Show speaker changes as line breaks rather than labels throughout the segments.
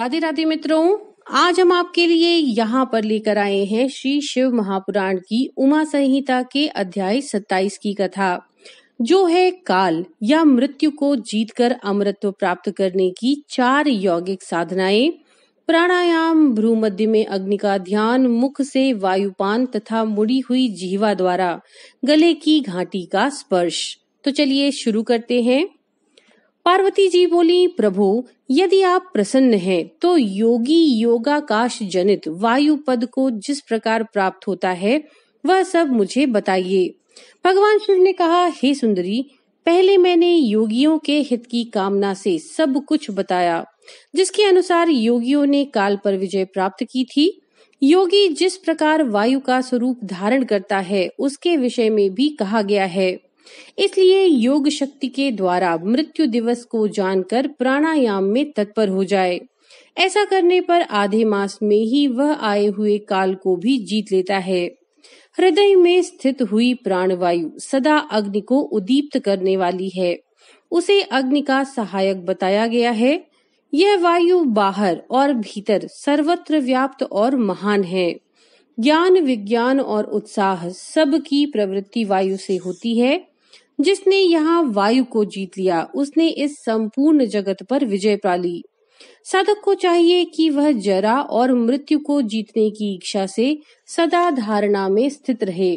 राधे राधे मित्रों आज हम आपके लिए यहाँ पर लेकर आए हैं श्री शिव महापुराण की उमा संहिता के अध्याय सत्ताईस की कथा जो है काल या मृत्यु को जीतकर अमृत्व प्राप्त करने की चार यौगिक साधनाएं प्राणायाम भ्रूमध्य में अग्नि का ध्यान मुख से वायुपान तथा मुड़ी हुई जीवा द्वारा गले की घाटी का स्पर्श तो चलिए शुरू करते हैं पार्वती जी बोली प्रभु यदि आप प्रसन्न हैं तो योगी योगाकाश जनित वायु पद को जिस प्रकार प्राप्त होता है वह सब मुझे बताइए भगवान शिव ने कहा हे सुंदरी पहले मैंने योगियों के हित की कामना से सब कुछ बताया जिसके अनुसार योगियों ने काल पर विजय प्राप्त की थी योगी जिस प्रकार वायु का स्वरूप धारण करता है उसके विषय में भी कहा गया है इसलिए योग शक्ति के द्वारा मृत्यु दिवस को जानकर प्राणायाम में तत्पर हो जाए ऐसा करने पर आधे मास में ही वह आए हुए काल को भी जीत लेता है हृदय में स्थित हुई प्राणवायु सदा अग्नि को उदीप्त करने वाली है उसे अग्नि का सहायक बताया गया है यह वायु बाहर और भीतर सर्वत्र व्याप्त और महान है ज्ञान विज्ञान और उत्साह सब की प्रवृत्ति वायु से होती है जिसने यहाँ वायु को जीत लिया उसने इस संपूर्ण जगत पर विजय पाली साधक को चाहिए कि वह जरा और मृत्यु को जीतने की इच्छा से सदा धारणा में स्थित रहे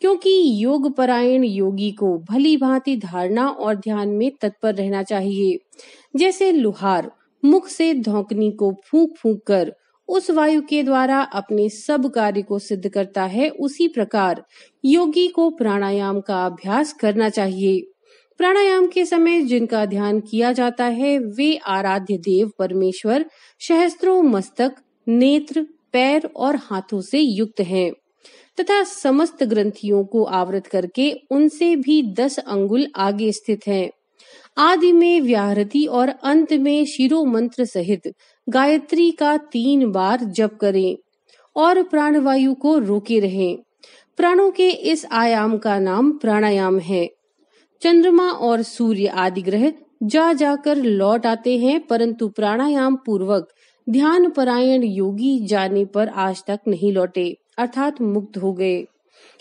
क्योंकि योग परायण योगी को भली भांति धारणा और ध्यान में तत्पर रहना चाहिए जैसे लुहार मुख से धोकनी को फूंक फूंक कर उस वायु के द्वारा अपने सब कार्य को सिद्ध करता है उसी प्रकार योगी को प्राणायाम का अभ्यास करना चाहिए प्राणायाम के समय जिनका ध्यान किया जाता है वे आराध्य देव परमेश्वर सहस्त्रों मस्तक नेत्र पैर और हाथों से युक्त हैं तथा समस्त ग्रंथियों को आवृत करके उनसे भी दस अंगुल आगे स्थित हैं आदि में व्याहृति और अंत में शिरो मंत्र सहित गायत्री का तीन बार जप करें और प्राणवायु को रोके रहें प्राणों के इस आयाम का नाम प्राणायाम है चंद्रमा और सूर्य आदि ग्रह जा जाकर लौट आते हैं परंतु प्राणायाम पूर्वक ध्यान परायण योगी जाने पर आज तक नहीं लौटे अर्थात मुक्त हो गए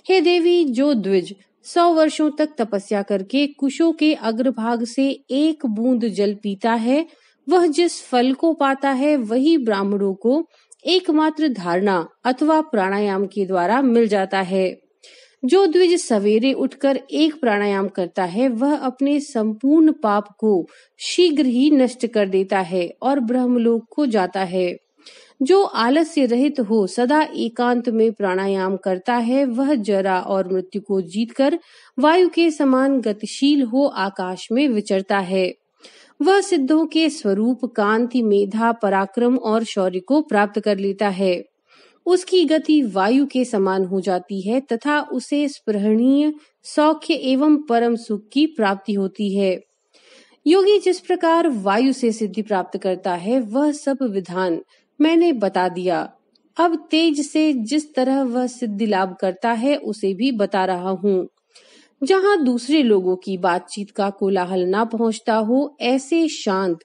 हे देवी जो द्विज सौ वर्षों तक तपस्या करके कुशों के अग्रभाग से एक बूंद जल पीता है वह जिस फल को पाता है वही ब्राह्मणों को एकमात्र धारणा अथवा प्राणायाम के द्वारा मिल जाता है जो द्विज सवेरे उठकर एक प्राणायाम करता है वह अपने संपूर्ण पाप को शीघ्र ही नष्ट कर देता है और ब्रह्मलोक को जाता है जो आलस्य रहित हो सदा एकांत में प्राणायाम करता है वह जरा और मृत्यु को जीतकर वायु के समान गतिशील हो आकाश में विचरता है वह सिद्धों के स्वरूप कांति मेधा पराक्रम और शौर्य को प्राप्त कर लेता है उसकी गति वायु के समान हो जाती है तथा उसे स्पृहणीय सौख्य एवं परम सुख की प्राप्ति होती है योगी जिस प्रकार वायु से सिद्धि प्राप्त करता है वह सब विधान मैंने बता दिया अब तेज से जिस तरह वह सिद्धि लाभ करता है उसे भी बता रहा हूँ जहाँ दूसरे लोगों की बातचीत का कोलाहल ना पहुँचता हो ऐसे शांत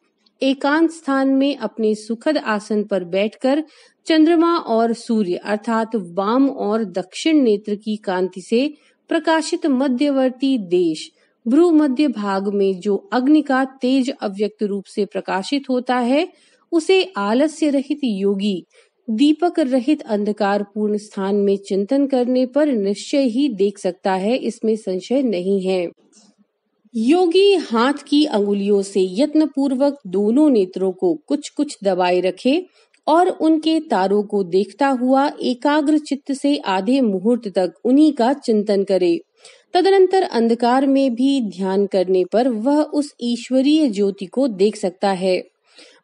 एकांत स्थान में अपने सुखद आसन पर बैठकर चंद्रमा और सूर्य अर्थात वाम और दक्षिण नेत्र की कांति से प्रकाशित मध्यवर्ती देश भ्रू मध्य भाग में जो अग्नि का तेज अव्यक्त रूप से प्रकाशित होता है उसे आलस्य रहित योगी दीपक रहित अंधकार पूर्ण स्थान में चिंतन करने पर निश्चय ही देख सकता है इसमें संशय नहीं है योगी हाथ की अंगुलियों से यत्न पूर्वक दोनों नेत्रों को कुछ कुछ दबाए रखे और उनके तारों को देखता हुआ एकाग्र चित्त से आधे मुहूर्त तक उन्हीं का चिंतन करे तदनंतर अंधकार में भी ध्यान करने पर वह उस ईश्वरीय ज्योति को देख सकता है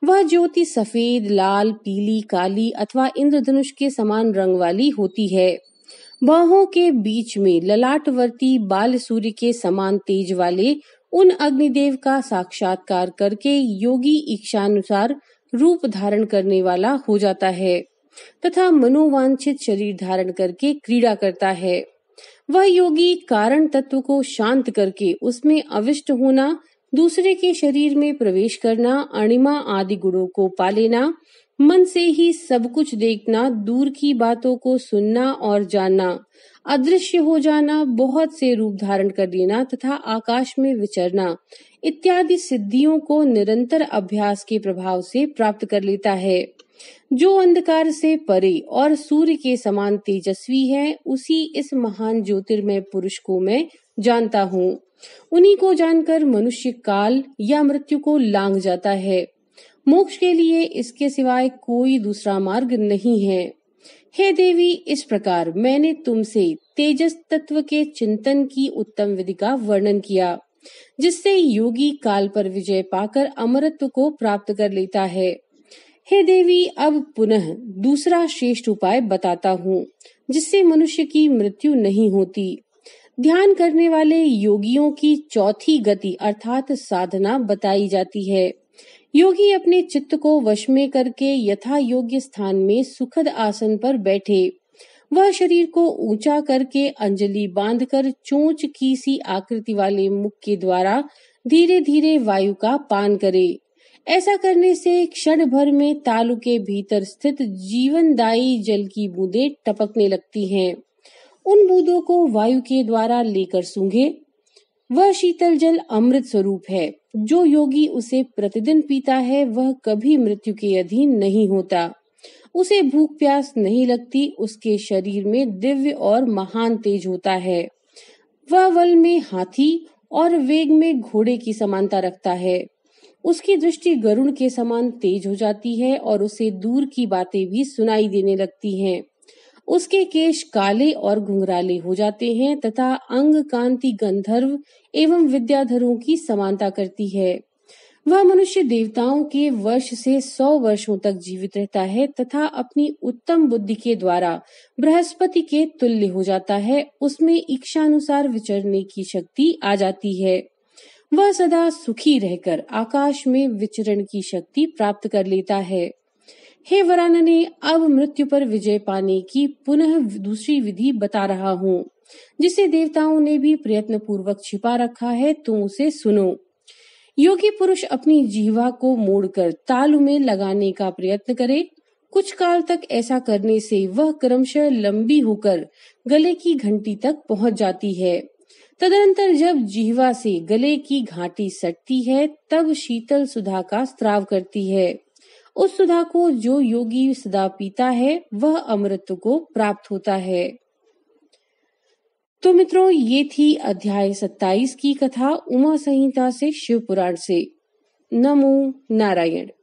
वह ज्योति सफेद लाल पीली काली अथवा इंद्रधनुष के समान रंग वाली होती है बाहों के बीच में ललाटवर्ती बाल सूर्य के समान तेज वाले उन अग्निदेव का साक्षात्कार करके योगी इच्छानुसार रूप धारण करने वाला हो जाता है तथा मनोवांछित शरीर धारण करके क्रीड़ा करता है वह योगी कारण तत्व को शांत करके उसमें अविष्ट होना दूसरे के शरीर में प्रवेश करना अणिमा आदि गुणों को पालेना मन से ही सब कुछ देखना दूर की बातों को सुनना और जानना अदृश्य हो जाना बहुत से रूप धारण कर लेना तथा आकाश में विचरना इत्यादि सिद्धियों को निरंतर अभ्यास के प्रभाव से प्राप्त कर लेता है जो अंधकार से परे और सूर्य के समान तेजस्वी है उसी इस महान ज्योतिर्मय पुरुष को मैं जानता हूँ उन्हीं को जानकर मनुष्य काल या मृत्यु को लांग जाता है मोक्ष के लिए इसके सिवाय कोई दूसरा मार्ग नहीं है हे देवी इस प्रकार मैंने तुमसे तेजस तत्व के चिंतन की उत्तम विधि का वर्णन किया जिससे योगी काल पर विजय पाकर अमरत्व को प्राप्त कर लेता है हे देवी अब पुनः दूसरा श्रेष्ठ उपाय बताता हूँ जिससे मनुष्य की मृत्यु नहीं होती ध्यान करने वाले योगियों की चौथी गति अर्थात साधना बताई जाती है योगी अपने चित्त को वश में करके यथा योग्य स्थान में सुखद आसन पर बैठे वह शरीर को ऊंचा करके अंजलि बांधकर चोंच की सी आकृति वाले मुख के द्वारा धीरे धीरे वायु का पान करे ऐसा करने से क्षण भर में तालु के भीतर स्थित जीवनदायी जल की बूंदे टपकने लगती हैं। उन बूंदों को वायु के द्वारा लेकर सूंघे वह शीतल जल अमृत स्वरूप है जो योगी उसे प्रतिदिन पीता है वह कभी मृत्यु के अधीन नहीं होता उसे भूख प्यास नहीं लगती उसके शरीर में दिव्य और महान तेज होता है वह वल में हाथी और वेग में घोड़े की समानता रखता है उसकी दृष्टि गरुण के समान तेज हो जाती है और उसे दूर की बातें भी सुनाई देने लगती हैं। उसके केश काले और घुंघराले हो जाते हैं तथा अंग कांति गंधर्व एवं विद्याधरों की समानता करती है वह मनुष्य देवताओं के वर्ष से सौ वर्षों तक जीवित रहता है तथा अपनी उत्तम बुद्धि के द्वारा बृहस्पति के तुल्य हो जाता है उसमें इच्छानुसार विचरने की शक्ति आ जाती है वह सदा सुखी रहकर आकाश में विचरण की शक्ति प्राप्त कर लेता है हे वरानने अब मृत्यु पर विजय पाने की पुनः दूसरी विधि बता रहा हूँ जिसे देवताओं ने भी प्रयत्न पूर्वक छिपा रखा है तुम तो उसे सुनो योगी पुरुष अपनी जीवा को मोड़कर तालु में लगाने का प्रयत्न करे कुछ काल तक ऐसा करने से वह क्रमशः लंबी होकर गले की घंटी तक पहुंच जाती है तदनंतर जब जीवा से गले की घाटी सटती है तब शीतल सुधा का स्त्राव करती है उस सुधा को जो योगी सदा पीता है वह अमृत को प्राप्त होता है तो मित्रों ये थी अध्याय सत्ताईस की कथा उमा संहिता से शिव पुराण से नमो नारायण